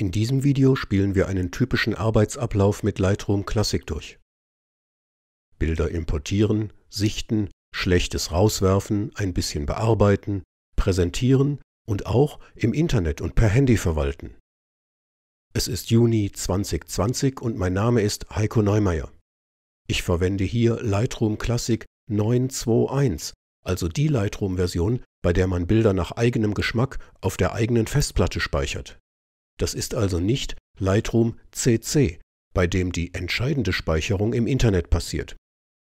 In diesem Video spielen wir einen typischen Arbeitsablauf mit Lightroom Classic durch. Bilder importieren, sichten, Schlechtes rauswerfen, ein bisschen bearbeiten, präsentieren und auch im Internet und per Handy verwalten. Es ist Juni 2020 und mein Name ist Heiko Neumeier. Ich verwende hier Lightroom Classic 921, also die Lightroom-Version, bei der man Bilder nach eigenem Geschmack auf der eigenen Festplatte speichert. Das ist also nicht Lightroom CC, bei dem die entscheidende Speicherung im Internet passiert.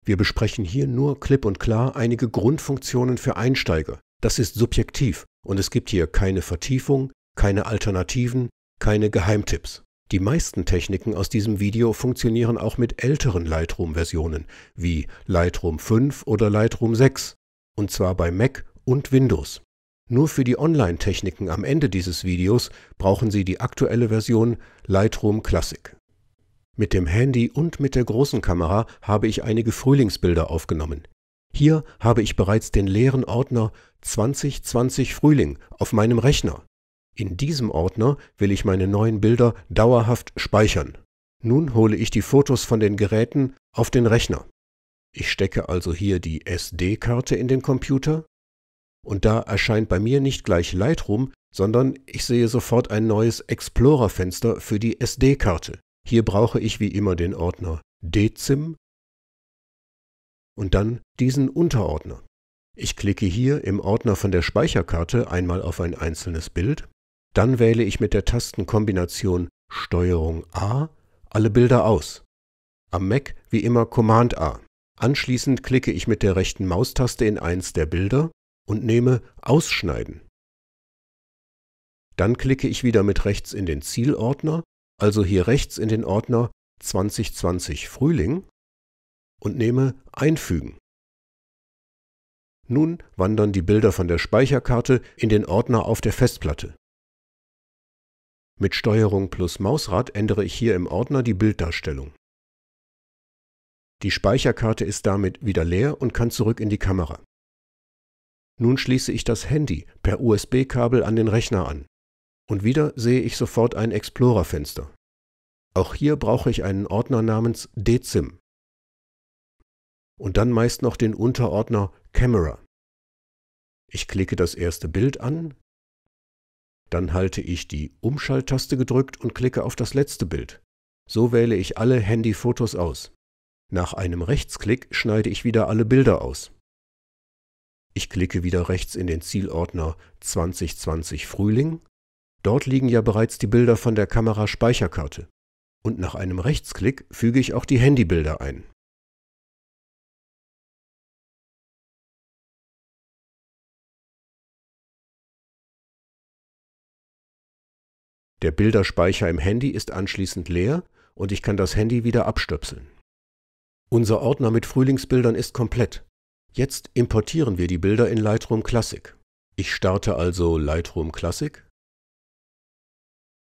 Wir besprechen hier nur klipp und klar einige Grundfunktionen für Einsteiger. Das ist subjektiv und es gibt hier keine Vertiefung, keine Alternativen, keine Geheimtipps. Die meisten Techniken aus diesem Video funktionieren auch mit älteren Lightroom-Versionen wie Lightroom 5 oder Lightroom 6 und zwar bei Mac und Windows. Nur für die Online-Techniken am Ende dieses Videos brauchen Sie die aktuelle Version Lightroom Classic. Mit dem Handy und mit der großen Kamera habe ich einige Frühlingsbilder aufgenommen. Hier habe ich bereits den leeren Ordner 2020 Frühling auf meinem Rechner. In diesem Ordner will ich meine neuen Bilder dauerhaft speichern. Nun hole ich die Fotos von den Geräten auf den Rechner. Ich stecke also hier die SD-Karte in den Computer und da erscheint bei mir nicht gleich Lightroom, sondern ich sehe sofort ein neues Explorer-Fenster für die SD-Karte. Hier brauche ich wie immer den Ordner Dezim und dann diesen Unterordner. Ich klicke hier im Ordner von der Speicherkarte einmal auf ein einzelnes Bild, dann wähle ich mit der Tastenkombination Steuerung A alle Bilder aus. Am Mac wie immer Command A. Anschließend klicke ich mit der rechten Maustaste in eins der Bilder und nehme Ausschneiden. Dann klicke ich wieder mit rechts in den Zielordner, also hier rechts in den Ordner 2020 Frühling und nehme Einfügen. Nun wandern die Bilder von der Speicherkarte in den Ordner auf der Festplatte. Mit Steuerung plus Mausrad ändere ich hier im Ordner die Bilddarstellung. Die Speicherkarte ist damit wieder leer und kann zurück in die Kamera. Nun schließe ich das Handy per USB-Kabel an den Rechner an. Und wieder sehe ich sofort ein Explorer-Fenster. Auch hier brauche ich einen Ordner namens Dezim. Und dann meist noch den Unterordner Camera. Ich klicke das erste Bild an, dann halte ich die Umschalttaste gedrückt und klicke auf das letzte Bild. So wähle ich alle Handyfotos aus. Nach einem Rechtsklick schneide ich wieder alle Bilder aus. Ich klicke wieder rechts in den Zielordner 2020 Frühling. Dort liegen ja bereits die Bilder von der Kameraspeicherkarte. Und nach einem Rechtsklick füge ich auch die Handybilder ein. Der Bilderspeicher im Handy ist anschließend leer und ich kann das Handy wieder abstöpseln. Unser Ordner mit Frühlingsbildern ist komplett. Jetzt importieren wir die Bilder in Lightroom Classic. Ich starte also Lightroom Classic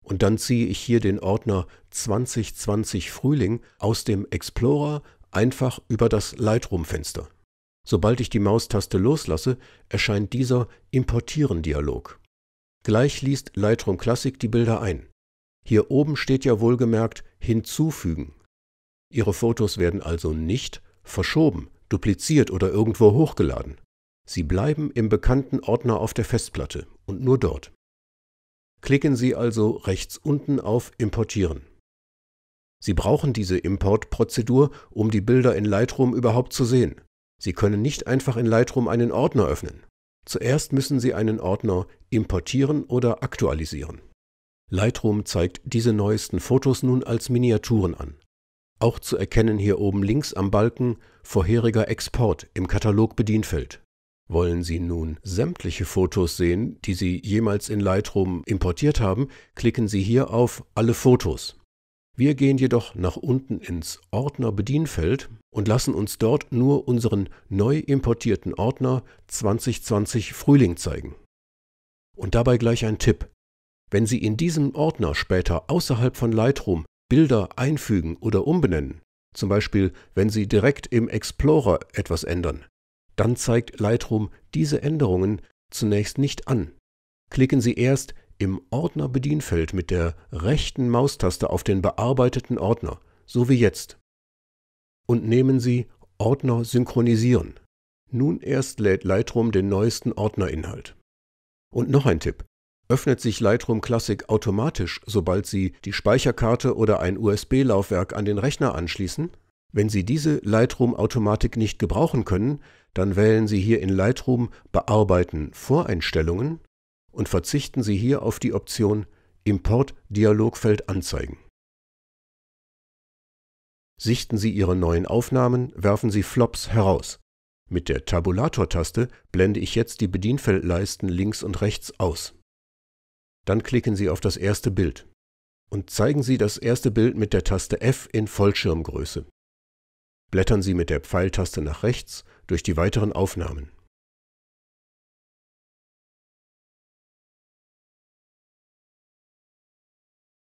und dann ziehe ich hier den Ordner 2020 Frühling aus dem Explorer einfach über das Lightroom-Fenster. Sobald ich die Maustaste loslasse, erscheint dieser Importieren-Dialog. Gleich liest Lightroom Classic die Bilder ein. Hier oben steht ja wohlgemerkt Hinzufügen. Ihre Fotos werden also nicht verschoben, dupliziert oder irgendwo hochgeladen. Sie bleiben im bekannten Ordner auf der Festplatte und nur dort. Klicken Sie also rechts unten auf Importieren. Sie brauchen diese Importprozedur, um die Bilder in Lightroom überhaupt zu sehen. Sie können nicht einfach in Lightroom einen Ordner öffnen. Zuerst müssen Sie einen Ordner importieren oder aktualisieren. Lightroom zeigt diese neuesten Fotos nun als Miniaturen an auch zu erkennen hier oben links am Balken Vorheriger Export im Katalog-Bedienfeld. Wollen Sie nun sämtliche Fotos sehen, die Sie jemals in Lightroom importiert haben, klicken Sie hier auf Alle Fotos. Wir gehen jedoch nach unten ins Ordner-Bedienfeld und lassen uns dort nur unseren neu importierten Ordner 2020 Frühling zeigen. Und dabei gleich ein Tipp. Wenn Sie in diesem Ordner später außerhalb von Lightroom Bilder einfügen oder umbenennen, zum Beispiel wenn Sie direkt im Explorer etwas ändern, dann zeigt Lightroom diese Änderungen zunächst nicht an. Klicken Sie erst im Ordner-Bedienfeld mit der rechten Maustaste auf den bearbeiteten Ordner, so wie jetzt, und nehmen Sie Ordner synchronisieren. Nun erst lädt Lightroom den neuesten Ordnerinhalt. Und noch ein Tipp öffnet sich Lightroom Classic automatisch, sobald Sie die Speicherkarte oder ein USB-Laufwerk an den Rechner anschließen? Wenn Sie diese Lightroom-Automatik nicht gebrauchen können, dann wählen Sie hier in Lightroom Bearbeiten Voreinstellungen und verzichten Sie hier auf die Option Import Dialogfeld anzeigen. Sichten Sie Ihre neuen Aufnahmen, werfen Sie Flops heraus. Mit der Tabulator-Taste blende ich jetzt die Bedienfeldleisten links und rechts aus. Dann klicken Sie auf das erste Bild und zeigen Sie das erste Bild mit der Taste F in Vollschirmgröße. Blättern Sie mit der Pfeiltaste nach rechts durch die weiteren Aufnahmen.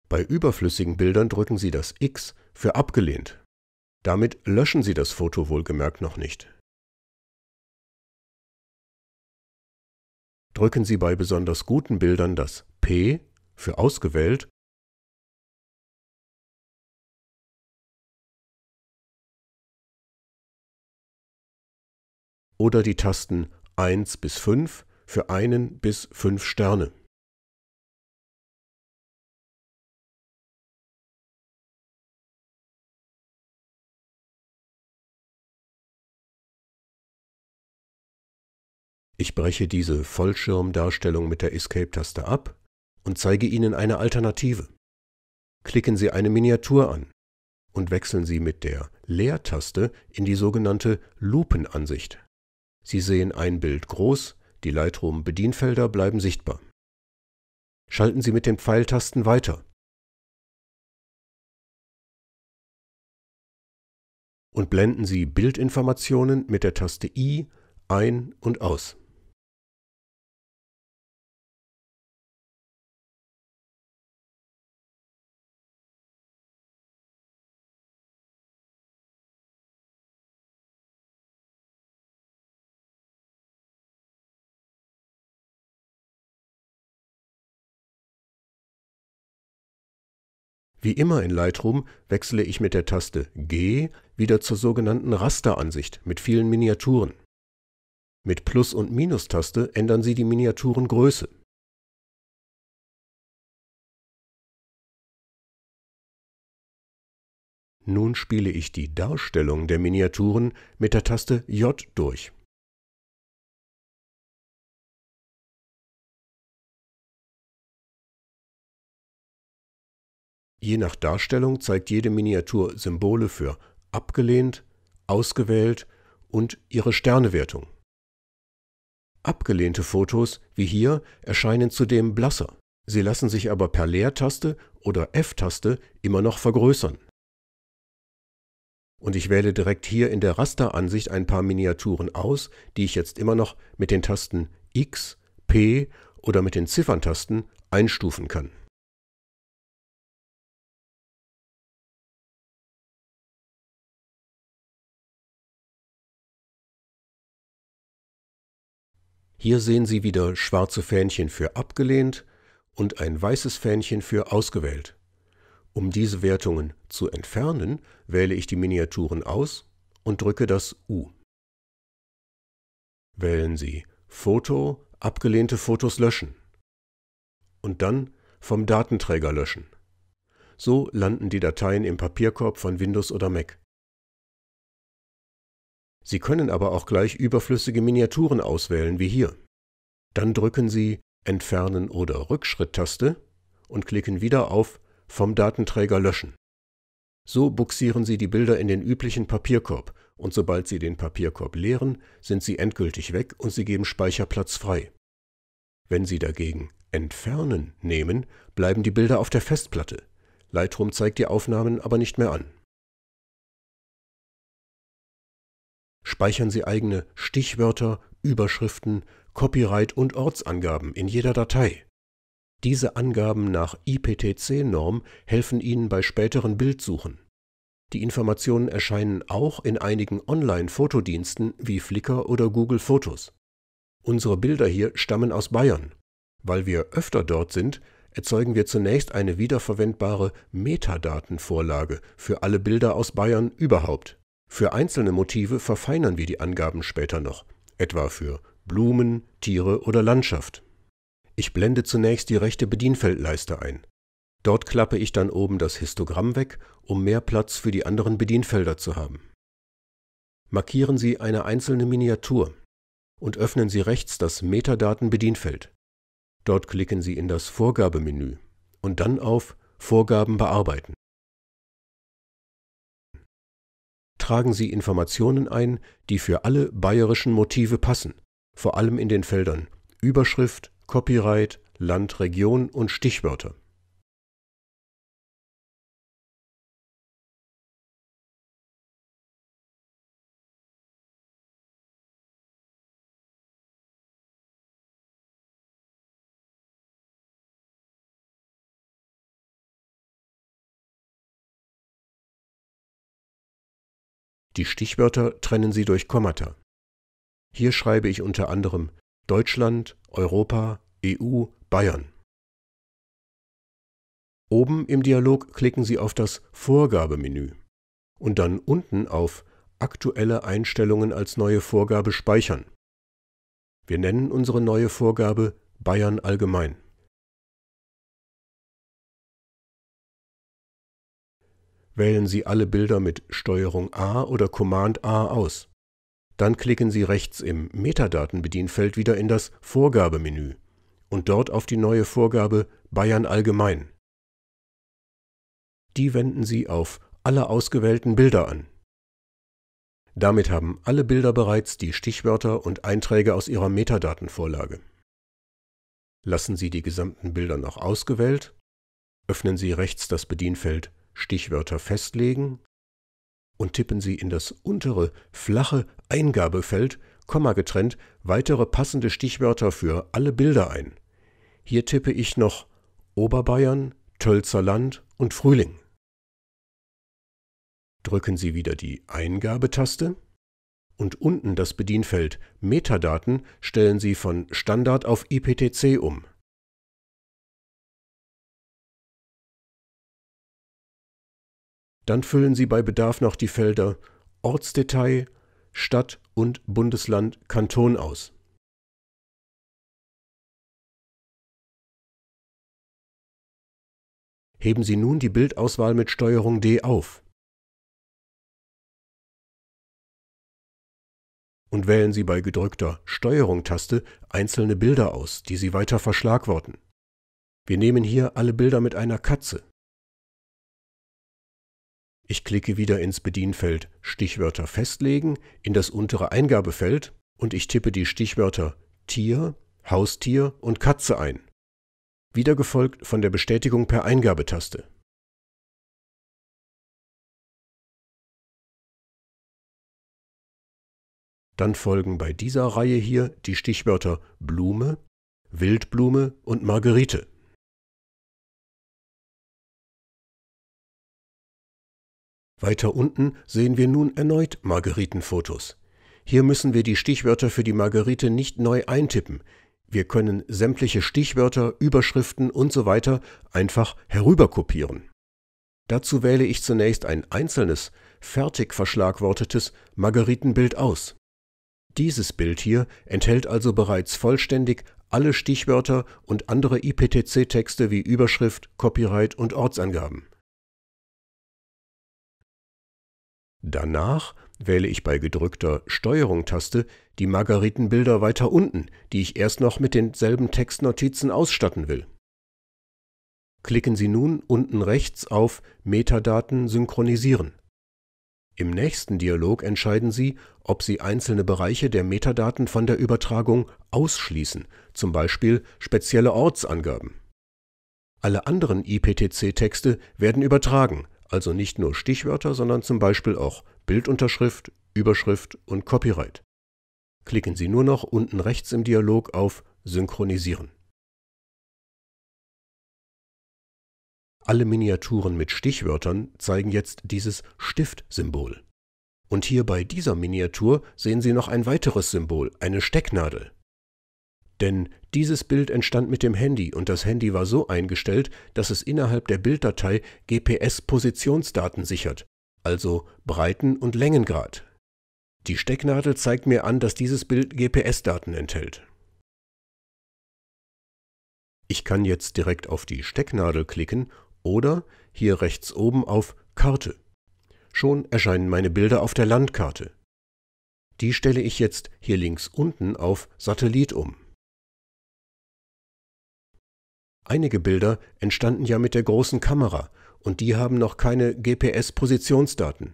Bei überflüssigen Bildern drücken Sie das X für abgelehnt. Damit löschen Sie das Foto wohlgemerkt noch nicht. drücken Sie bei besonders guten Bildern das P für ausgewählt oder die Tasten 1 bis 5 für einen bis fünf Sterne Ich breche diese Vollschirmdarstellung mit der Escape-Taste ab und zeige Ihnen eine Alternative. Klicken Sie eine Miniatur an und wechseln Sie mit der Leertaste in die sogenannte Lupenansicht. Sie sehen ein Bild groß, die Lightroom-Bedienfelder bleiben sichtbar. Schalten Sie mit den Pfeiltasten weiter und blenden Sie Bildinformationen mit der Taste I ein und aus. Wie immer in Lightroom wechsle ich mit der Taste G wieder zur sogenannten Rasteransicht mit vielen Miniaturen. Mit Plus- und Minustaste ändern Sie die Miniaturengröße. Nun spiele ich die Darstellung der Miniaturen mit der Taste J durch Je nach Darstellung zeigt jede Miniatur Symbole für abgelehnt, ausgewählt und ihre Sternewertung. Abgelehnte Fotos, wie hier, erscheinen zudem blasser. Sie lassen sich aber per Leertaste oder F-Taste immer noch vergrößern. Und ich wähle direkt hier in der Rasteransicht ein paar Miniaturen aus, die ich jetzt immer noch mit den Tasten X, P oder mit den Zifferntasten einstufen kann. Hier sehen Sie wieder schwarze Fähnchen für abgelehnt und ein weißes Fähnchen für ausgewählt. Um diese Wertungen zu entfernen, wähle ich die Miniaturen aus und drücke das U. Wählen Sie Foto, abgelehnte Fotos löschen und dann vom Datenträger löschen. So landen die Dateien im Papierkorb von Windows oder Mac. Sie können aber auch gleich überflüssige Miniaturen auswählen, wie hier. Dann drücken Sie Entfernen oder Rückschritt-Taste und klicken wieder auf Vom Datenträger löschen. So buxieren Sie die Bilder in den üblichen Papierkorb und sobald Sie den Papierkorb leeren, sind sie endgültig weg und Sie geben Speicherplatz frei. Wenn Sie dagegen Entfernen nehmen, bleiben die Bilder auf der Festplatte. Lightroom zeigt die Aufnahmen aber nicht mehr an. speichern Sie eigene Stichwörter, Überschriften, Copyright und Ortsangaben in jeder Datei. Diese Angaben nach IPTC-Norm helfen Ihnen bei späteren Bildsuchen. Die Informationen erscheinen auch in einigen Online-Fotodiensten wie Flickr oder Google Fotos. Unsere Bilder hier stammen aus Bayern. Weil wir öfter dort sind, erzeugen wir zunächst eine wiederverwendbare Metadatenvorlage für alle Bilder aus Bayern überhaupt. Für einzelne Motive verfeinern wir die Angaben später noch, etwa für Blumen, Tiere oder Landschaft. Ich blende zunächst die rechte Bedienfeldleiste ein. Dort klappe ich dann oben das Histogramm weg, um mehr Platz für die anderen Bedienfelder zu haben. Markieren Sie eine einzelne Miniatur und öffnen Sie rechts das Metadaten-Bedienfeld. Dort klicken Sie in das Vorgabemenü und dann auf Vorgaben bearbeiten. tragen sie Informationen ein, die für alle bayerischen Motive passen, vor allem in den Feldern Überschrift, Copyright, Land, Region und Stichwörter Die Stichwörter trennen sie durch Kommata. Hier schreibe ich unter anderem Deutschland, Europa, EU, Bayern. Oben im Dialog klicken Sie auf das Vorgabemenü und dann unten auf Aktuelle Einstellungen als neue Vorgabe speichern. Wir nennen unsere neue Vorgabe Bayern allgemein. Wählen Sie alle Bilder mit Steuerung A oder Command A aus. Dann klicken Sie rechts im Metadatenbedienfeld wieder in das Vorgabemenü und dort auf die neue Vorgabe Bayern allgemein. Die wenden Sie auf alle ausgewählten Bilder an. Damit haben alle Bilder bereits die Stichwörter und Einträge aus ihrer Metadatenvorlage. Lassen Sie die gesamten Bilder noch ausgewählt, öffnen Sie rechts das Bedienfeld Stichwörter festlegen und tippen Sie in das untere, flache Eingabefeld, Komma getrennt, weitere passende Stichwörter für alle Bilder ein. Hier tippe ich noch Oberbayern, Tölzer Land und Frühling. Drücken Sie wieder die Eingabetaste und unten das Bedienfeld Metadaten stellen Sie von Standard auf IPTC um. Dann füllen Sie bei Bedarf noch die Felder Ortsdetail, Stadt und Bundesland Kanton aus. Heben Sie nun die Bildauswahl mit Steuerung D auf und wählen Sie bei gedrückter Steuerung-Taste einzelne Bilder aus, die Sie weiter verschlagworten. Wir nehmen hier alle Bilder mit einer Katze. Ich klicke wieder ins Bedienfeld Stichwörter festlegen, in das untere Eingabefeld und ich tippe die Stichwörter Tier, Haustier und Katze ein. Wieder gefolgt von der Bestätigung per Eingabetaste. Dann folgen bei dieser Reihe hier die Stichwörter Blume, Wildblume und Margerite. Weiter unten sehen wir nun erneut Margeritenfotos. Hier müssen wir die Stichwörter für die Margerite nicht neu eintippen. Wir können sämtliche Stichwörter, Überschriften usw. So einfach herüberkopieren. Dazu wähle ich zunächst ein einzelnes, fertig verschlagwortetes Margeritenbild aus. Dieses Bild hier enthält also bereits vollständig alle Stichwörter und andere IPTC-Texte wie Überschrift, Copyright und Ortsangaben. Danach wähle ich bei gedrückter Steuerung-Taste die Margaritenbilder weiter unten, die ich erst noch mit denselben Textnotizen ausstatten will. Klicken Sie nun unten rechts auf Metadaten synchronisieren. Im nächsten Dialog entscheiden Sie, ob Sie einzelne Bereiche der Metadaten von der Übertragung ausschließen, zum Beispiel spezielle Ortsangaben. Alle anderen IPTC-Texte werden übertragen, also nicht nur Stichwörter, sondern zum Beispiel auch Bildunterschrift, Überschrift und Copyright. Klicken Sie nur noch unten rechts im Dialog auf Synchronisieren. Alle Miniaturen mit Stichwörtern zeigen jetzt dieses Stiftsymbol. Und hier bei dieser Miniatur sehen Sie noch ein weiteres Symbol, eine Stecknadel. Denn dieses Bild entstand mit dem Handy und das Handy war so eingestellt, dass es innerhalb der Bilddatei GPS-Positionsdaten sichert, also Breiten- und Längengrad. Die Stecknadel zeigt mir an, dass dieses Bild GPS-Daten enthält. Ich kann jetzt direkt auf die Stecknadel klicken oder hier rechts oben auf Karte. Schon erscheinen meine Bilder auf der Landkarte. Die stelle ich jetzt hier links unten auf Satellit um. Einige Bilder entstanden ja mit der großen Kamera und die haben noch keine GPS-Positionsdaten.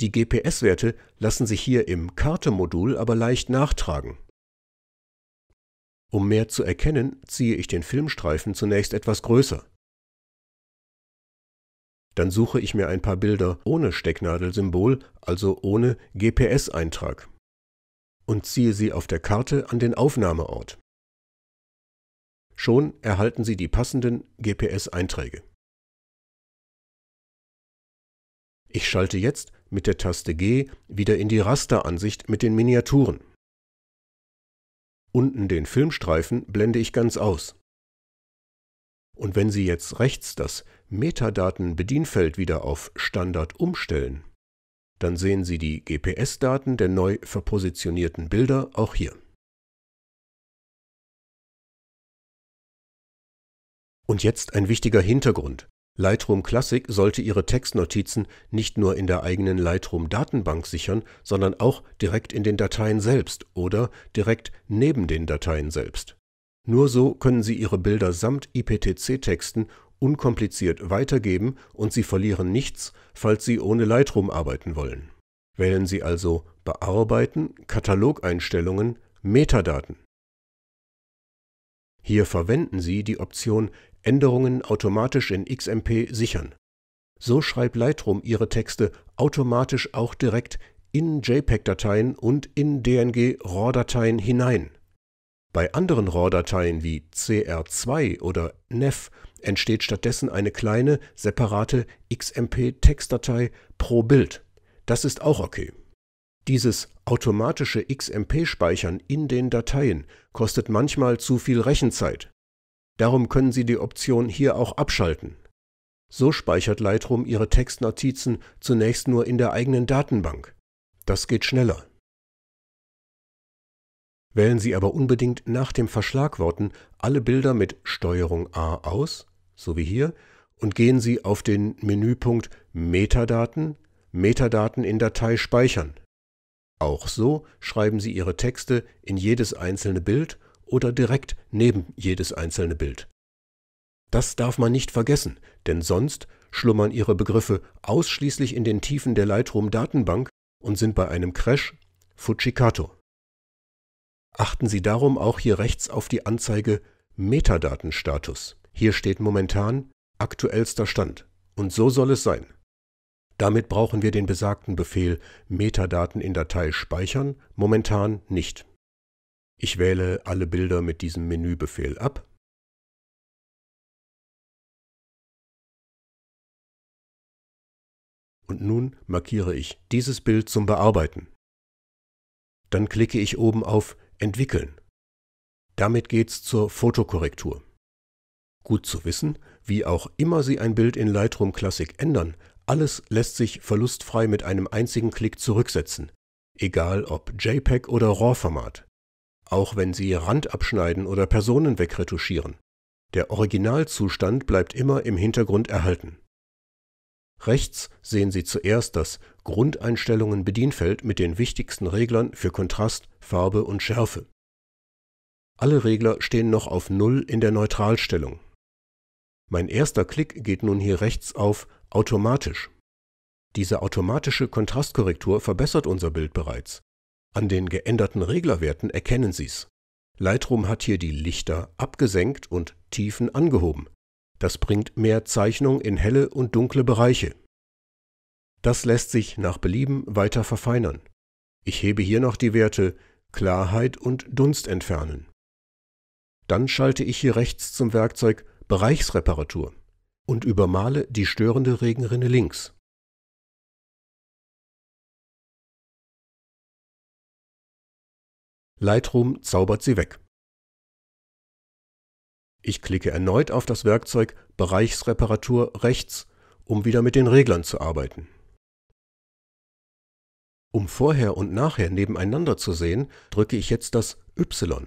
Die GPS-Werte lassen sich hier im Karte-Modul aber leicht nachtragen. Um mehr zu erkennen, ziehe ich den Filmstreifen zunächst etwas größer. Dann suche ich mir ein paar Bilder ohne Stecknadelsymbol, also ohne GPS-Eintrag, und ziehe sie auf der Karte an den Aufnahmeort. Schon erhalten Sie die passenden GPS-Einträge. Ich schalte jetzt mit der Taste G wieder in die Rasteransicht mit den Miniaturen. Unten den Filmstreifen blende ich ganz aus. Und wenn Sie jetzt rechts das Metadaten-Bedienfeld wieder auf Standard umstellen, dann sehen Sie die GPS-Daten der neu verpositionierten Bilder auch hier. Und jetzt ein wichtiger Hintergrund. Lightroom Classic sollte Ihre Textnotizen nicht nur in der eigenen Lightroom-Datenbank sichern, sondern auch direkt in den Dateien selbst oder direkt neben den Dateien selbst. Nur so können Sie Ihre Bilder samt IPTC-Texten unkompliziert weitergeben und Sie verlieren nichts, falls Sie ohne Lightroom arbeiten wollen. Wählen Sie also Bearbeiten, Katalogeinstellungen, Metadaten. Hier verwenden Sie die Option Änderungen automatisch in XMP sichern. So schreibt Lightroom ihre Texte automatisch auch direkt in JPEG-Dateien und in DNG-RAW-Dateien hinein. Bei anderen RAW-Dateien wie CR2 oder NEF entsteht stattdessen eine kleine, separate XMP-Textdatei pro Bild. Das ist auch okay. Dieses automatische XMP-Speichern in den Dateien kostet manchmal zu viel Rechenzeit. Darum können Sie die Option hier auch abschalten. So speichert Lightroom Ihre Textnotizen zunächst nur in der eigenen Datenbank. Das geht schneller. Wählen Sie aber unbedingt nach dem Verschlagworten alle Bilder mit STRG A aus, so wie hier, und gehen Sie auf den Menüpunkt Metadaten, Metadaten in Datei speichern. Auch so schreiben Sie Ihre Texte in jedes einzelne Bild oder direkt neben jedes einzelne Bild. Das darf man nicht vergessen, denn sonst schlummern ihre Begriffe ausschließlich in den Tiefen der Lightroom-Datenbank und sind bei einem Crash Fujikato. Achten Sie darum auch hier rechts auf die Anzeige Metadatenstatus. Hier steht momentan aktuellster Stand. Und so soll es sein. Damit brauchen wir den besagten Befehl Metadaten in Datei speichern momentan nicht. Ich wähle alle Bilder mit diesem Menübefehl ab. Und nun markiere ich dieses Bild zum Bearbeiten. Dann klicke ich oben auf Entwickeln. Damit geht's zur Fotokorrektur. Gut zu wissen, wie auch immer Sie ein Bild in Lightroom Classic ändern, alles lässt sich verlustfrei mit einem einzigen Klick zurücksetzen, egal ob JPEG oder RAW-Format auch wenn sie Rand abschneiden oder Personen wegretuschieren. Der Originalzustand bleibt immer im Hintergrund erhalten. Rechts sehen Sie zuerst das Grundeinstellungen Bedienfeld mit den wichtigsten Reglern für Kontrast, Farbe und Schärfe. Alle Regler stehen noch auf Null in der Neutralstellung. Mein erster Klick geht nun hier rechts auf Automatisch. Diese automatische Kontrastkorrektur verbessert unser Bild bereits. An den geänderten Reglerwerten erkennen Sie's. Lightroom hat hier die Lichter abgesenkt und Tiefen angehoben. Das bringt mehr Zeichnung in helle und dunkle Bereiche. Das lässt sich nach Belieben weiter verfeinern. Ich hebe hier noch die Werte Klarheit und Dunst entfernen. Dann schalte ich hier rechts zum Werkzeug Bereichsreparatur und übermale die störende Regenrinne links. Lightroom zaubert sie weg. Ich klicke erneut auf das Werkzeug Bereichsreparatur rechts, um wieder mit den Reglern zu arbeiten. Um vorher und nachher nebeneinander zu sehen, drücke ich jetzt das Y.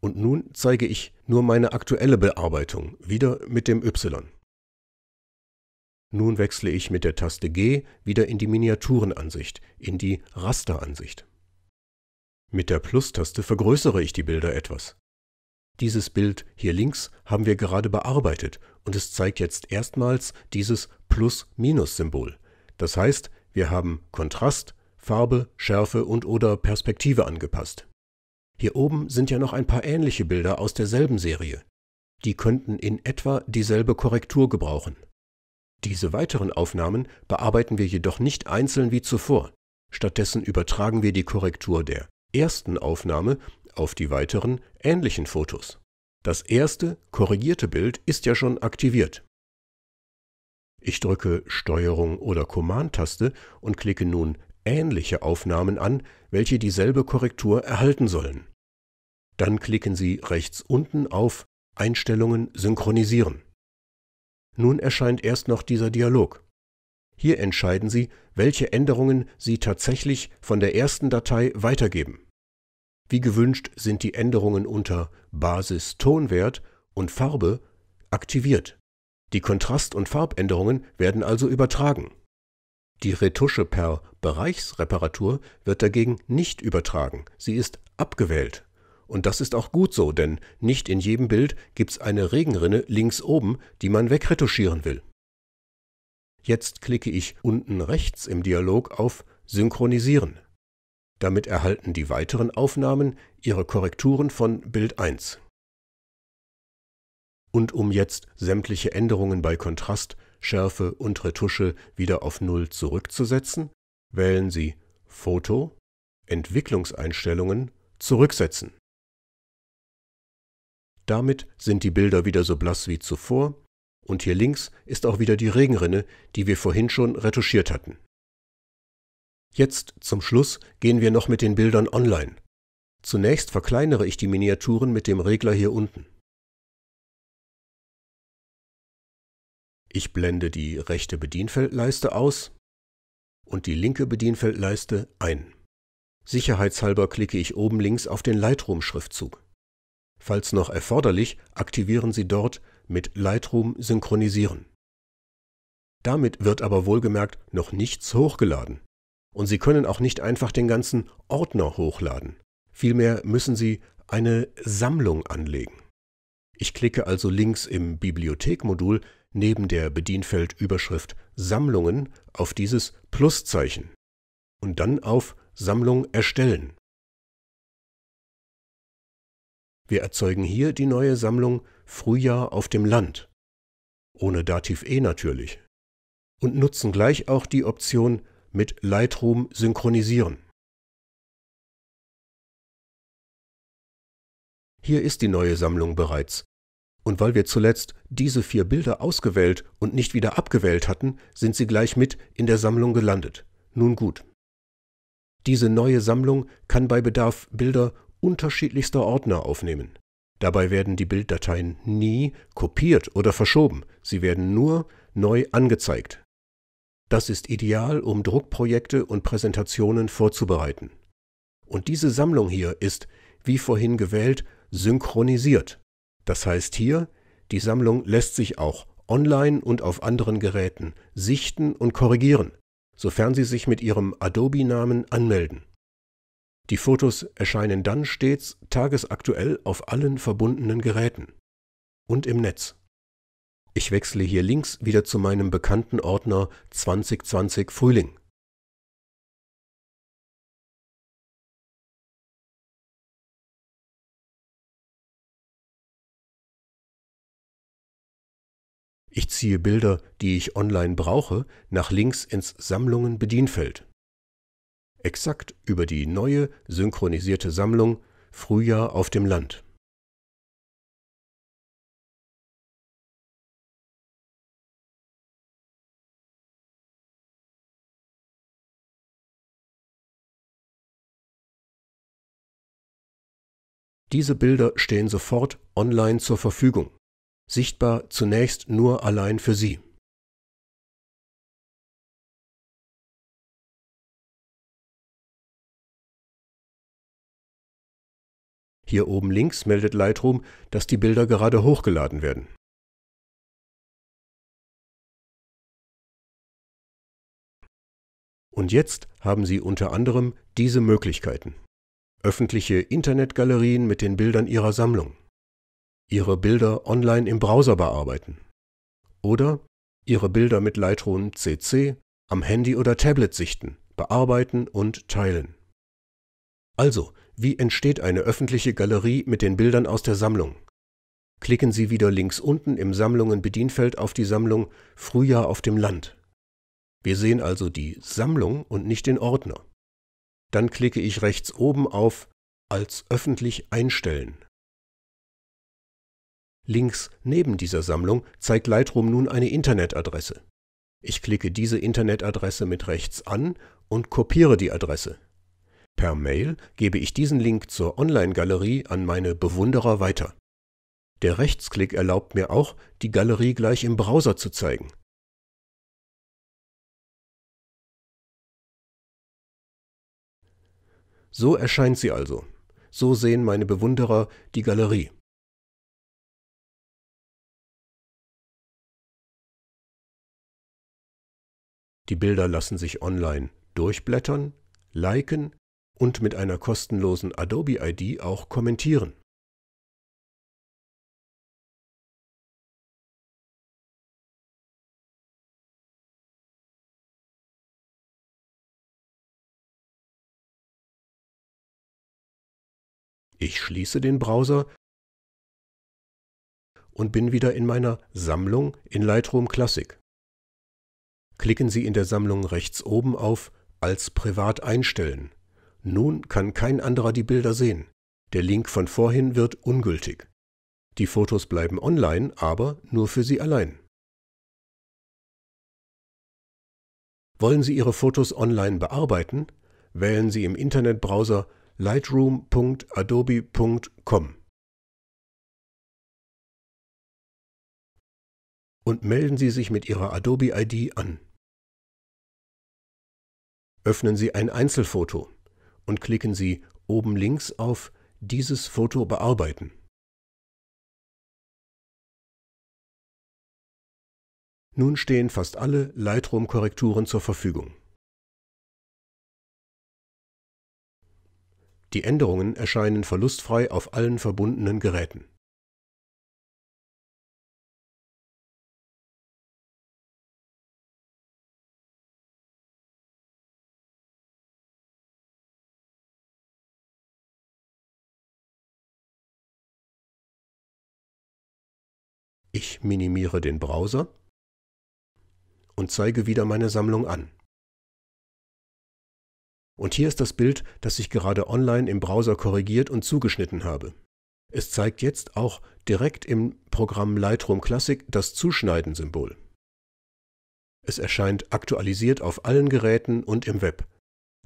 Und nun zeige ich nur meine aktuelle Bearbeitung, wieder mit dem Y. Nun wechsle ich mit der Taste G wieder in die Miniaturenansicht, in die Rasteransicht. Mit der Plus-Taste vergrößere ich die Bilder etwas. Dieses Bild hier links haben wir gerade bearbeitet und es zeigt jetzt erstmals dieses Plus-Minus-Symbol. Das heißt, wir haben Kontrast, Farbe, Schärfe und oder Perspektive angepasst. Hier oben sind ja noch ein paar ähnliche Bilder aus derselben Serie. Die könnten in etwa dieselbe Korrektur gebrauchen. Diese weiteren Aufnahmen bearbeiten wir jedoch nicht einzeln wie zuvor. Stattdessen übertragen wir die Korrektur der ersten Aufnahme auf die weiteren ähnlichen Fotos. Das erste korrigierte Bild ist ja schon aktiviert. Ich drücke Steuerung oder Command-Taste und klicke nun ähnliche Aufnahmen an, welche dieselbe Korrektur erhalten sollen. Dann klicken Sie rechts unten auf Einstellungen synchronisieren. Nun erscheint erst noch dieser Dialog. Hier entscheiden Sie, welche Änderungen Sie tatsächlich von der ersten Datei weitergeben. Wie gewünscht sind die Änderungen unter Basis Tonwert und Farbe aktiviert. Die Kontrast- und Farbänderungen werden also übertragen. Die Retusche per Bereichsreparatur wird dagegen nicht übertragen, sie ist abgewählt. Und das ist auch gut so, denn nicht in jedem Bild gibt's eine Regenrinne links oben, die man wegretuschieren will. Jetzt klicke ich unten rechts im Dialog auf Synchronisieren. Damit erhalten die weiteren Aufnahmen ihre Korrekturen von Bild 1. Und um jetzt sämtliche Änderungen bei Kontrast, Schärfe und Retusche wieder auf Null zurückzusetzen, wählen Sie Foto, Entwicklungseinstellungen, Zurücksetzen. Damit sind die Bilder wieder so blass wie zuvor und hier links ist auch wieder die Regenrinne, die wir vorhin schon retuschiert hatten. Jetzt zum Schluss gehen wir noch mit den Bildern online. Zunächst verkleinere ich die Miniaturen mit dem Regler hier unten. Ich blende die rechte Bedienfeldleiste aus und die linke Bedienfeldleiste ein. Sicherheitshalber klicke ich oben links auf den Lightroom-Schriftzug. Falls noch erforderlich, aktivieren Sie dort mit Lightroom synchronisieren. Damit wird aber wohlgemerkt noch nichts hochgeladen. Und Sie können auch nicht einfach den ganzen Ordner hochladen. Vielmehr müssen Sie eine Sammlung anlegen. Ich klicke also links im Bibliothekmodul neben der Bedienfeldüberschrift Sammlungen auf dieses Pluszeichen und dann auf Sammlung erstellen. Wir erzeugen hier die neue Sammlung Frühjahr auf dem Land, ohne Dativ E natürlich, und nutzen gleich auch die Option mit Lightroom synchronisieren. Hier ist die neue Sammlung bereits. Und weil wir zuletzt diese vier Bilder ausgewählt und nicht wieder abgewählt hatten, sind sie gleich mit in der Sammlung gelandet. Nun gut. Diese neue Sammlung kann bei Bedarf Bilder unterschiedlichster Ordner aufnehmen. Dabei werden die Bilddateien nie kopiert oder verschoben, sie werden nur neu angezeigt. Das ist ideal, um Druckprojekte und Präsentationen vorzubereiten. Und diese Sammlung hier ist, wie vorhin gewählt, synchronisiert. Das heißt hier, die Sammlung lässt sich auch online und auf anderen Geräten sichten und korrigieren, sofern Sie sich mit Ihrem Adobe-Namen anmelden. Die Fotos erscheinen dann stets tagesaktuell auf allen verbundenen Geräten und im Netz. Ich wechsle hier links wieder zu meinem bekannten Ordner 2020 Frühling. Ich ziehe Bilder, die ich online brauche, nach links ins Sammlungen Bedienfeld exakt über die neue synchronisierte Sammlung Frühjahr auf dem Land. Diese Bilder stehen sofort online zur Verfügung, sichtbar zunächst nur allein für Sie. Hier oben links meldet Lightroom, dass die Bilder gerade hochgeladen werden. Und jetzt haben Sie unter anderem diese Möglichkeiten. Öffentliche Internetgalerien mit den Bildern Ihrer Sammlung. Ihre Bilder online im Browser bearbeiten. Oder Ihre Bilder mit Lightroom CC am Handy oder Tablet sichten, bearbeiten und teilen. Also, wie entsteht eine öffentliche Galerie mit den Bildern aus der Sammlung? Klicken Sie wieder links unten im Sammlungen-Bedienfeld auf die Sammlung Frühjahr auf dem Land. Wir sehen also die Sammlung und nicht den Ordner. Dann klicke ich rechts oben auf Als öffentlich einstellen. Links neben dieser Sammlung zeigt Lightroom nun eine Internetadresse. Ich klicke diese Internetadresse mit rechts an und kopiere die Adresse. Per Mail gebe ich diesen Link zur Online-Galerie an meine Bewunderer weiter. Der Rechtsklick erlaubt mir auch, die Galerie gleich im Browser zu zeigen. So erscheint sie also. So sehen meine Bewunderer die Galerie. Die Bilder lassen sich online durchblättern, liken und mit einer kostenlosen Adobe ID auch kommentieren. Ich schließe den Browser und bin wieder in meiner Sammlung in Lightroom Classic. Klicken Sie in der Sammlung rechts oben auf Als Privat einstellen nun kann kein anderer die Bilder sehen. Der Link von vorhin wird ungültig. Die Fotos bleiben online, aber nur für Sie allein. Wollen Sie Ihre Fotos online bearbeiten? Wählen Sie im Internetbrowser lightroom.adobe.com und melden Sie sich mit Ihrer Adobe ID an. Öffnen Sie ein Einzelfoto und klicken Sie oben links auf Dieses Foto bearbeiten. Nun stehen fast alle Lightroom-Korrekturen zur Verfügung. Die Änderungen erscheinen verlustfrei auf allen verbundenen Geräten. Ich minimiere den Browser und zeige wieder meine Sammlung an. Und hier ist das Bild, das ich gerade online im Browser korrigiert und zugeschnitten habe. Es zeigt jetzt auch direkt im Programm Lightroom Classic das Zuschneiden-Symbol. Es erscheint aktualisiert auf allen Geräten und im Web.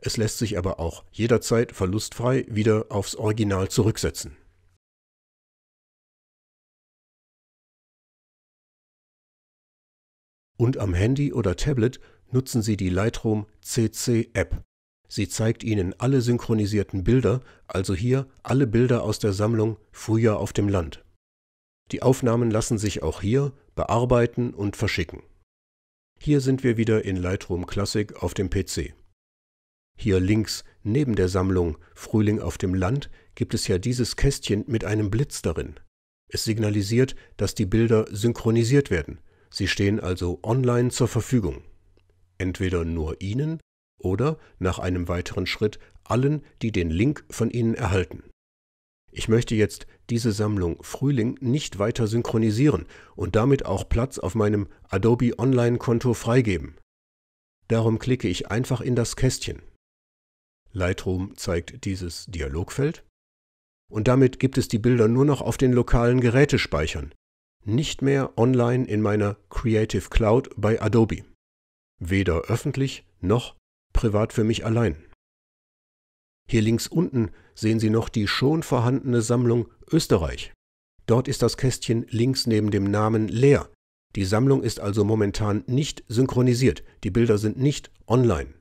Es lässt sich aber auch jederzeit verlustfrei wieder aufs Original zurücksetzen. und am Handy oder Tablet nutzen Sie die Lightroom CC App. Sie zeigt Ihnen alle synchronisierten Bilder, also hier alle Bilder aus der Sammlung Frühjahr auf dem Land. Die Aufnahmen lassen sich auch hier bearbeiten und verschicken. Hier sind wir wieder in Lightroom Classic auf dem PC. Hier links neben der Sammlung Frühling auf dem Land gibt es ja dieses Kästchen mit einem Blitz darin. Es signalisiert, dass die Bilder synchronisiert werden, Sie stehen also online zur Verfügung. Entweder nur Ihnen oder nach einem weiteren Schritt allen, die den Link von Ihnen erhalten. Ich möchte jetzt diese Sammlung Frühling nicht weiter synchronisieren und damit auch Platz auf meinem Adobe Online-Konto freigeben. Darum klicke ich einfach in das Kästchen. Lightroom zeigt dieses Dialogfeld und damit gibt es die Bilder nur noch auf den lokalen Gerätespeichern, nicht mehr online in meiner Creative Cloud bei Adobe. Weder öffentlich noch privat für mich allein. Hier links unten sehen Sie noch die schon vorhandene Sammlung Österreich. Dort ist das Kästchen links neben dem Namen leer. Die Sammlung ist also momentan nicht synchronisiert, die Bilder sind nicht online.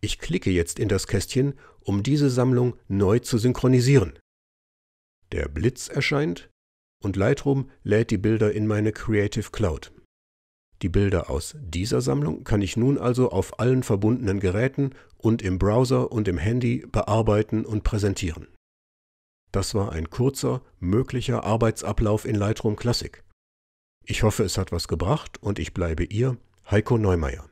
Ich klicke jetzt in das Kästchen, um diese Sammlung neu zu synchronisieren. Der Blitz erscheint und Lightroom lädt die Bilder in meine Creative Cloud. Die Bilder aus dieser Sammlung kann ich nun also auf allen verbundenen Geräten und im Browser und im Handy bearbeiten und präsentieren. Das war ein kurzer, möglicher Arbeitsablauf in Lightroom Classic. Ich hoffe, es hat was gebracht und ich bleibe Ihr Heiko Neumeier.